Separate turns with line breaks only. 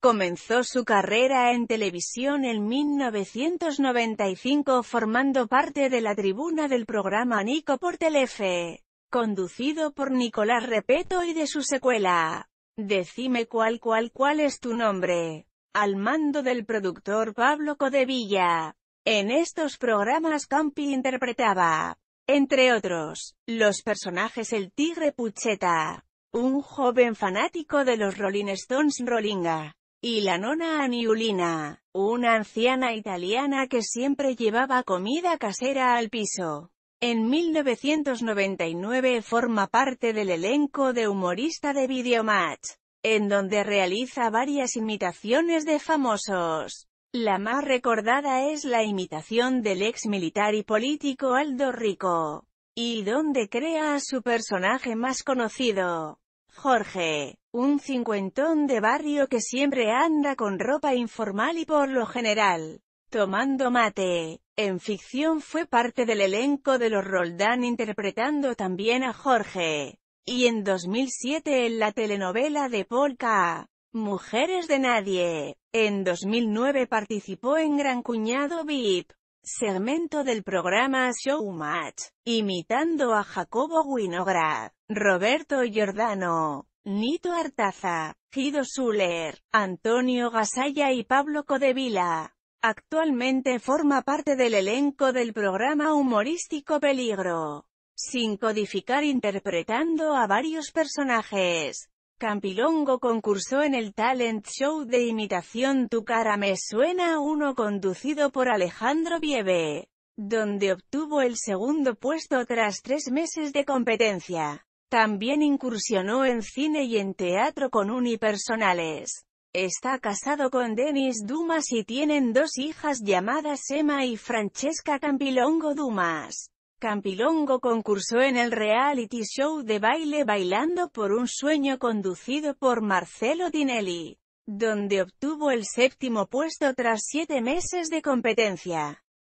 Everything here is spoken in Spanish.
Comenzó su carrera en televisión en 1995 formando parte de la tribuna del programa Nico por Telefe, conducido por Nicolás Repeto y de su secuela. Decime cuál cuál cuál es tu nombre. Al mando del productor Pablo Codevilla. En estos programas Campi interpretaba, entre otros, los personajes El Tigre Pucheta, un joven fanático de los Rolling Stones Rollinga y la nona Aniulina, una anciana italiana que siempre llevaba comida casera al piso. En 1999 forma parte del elenco de humorista de Videomatch, en donde realiza varias imitaciones de famosos. La más recordada es la imitación del ex militar y político Aldo Rico, y donde crea a su personaje más conocido. Jorge, un cincuentón de barrio que siempre anda con ropa informal y por lo general, tomando mate. En ficción fue parte del elenco de los Roldán interpretando también a Jorge. Y en 2007 en la telenovela de Polka, Mujeres de Nadie. En 2009 participó en Gran Cuñado VIP segmento del programa Showmatch, imitando a Jacobo Winograd, Roberto Giordano, Nito Artaza, Guido Suler, Antonio Gasalla y Pablo Codevila. Actualmente forma parte del elenco del programa humorístico Peligro, sin codificar interpretando a varios personajes. Campilongo concursó en el talent show de imitación Tu cara me suena uno conducido por Alejandro Biebe, donde obtuvo el segundo puesto tras tres meses de competencia. También incursionó en cine y en teatro con unipersonales. Está casado con Denis Dumas y tienen dos hijas llamadas Emma y Francesca Campilongo Dumas. Campilongo concursó en el reality show de baile Bailando por un sueño conducido por Marcelo Dinelli, donde obtuvo el séptimo puesto tras siete meses de competencia.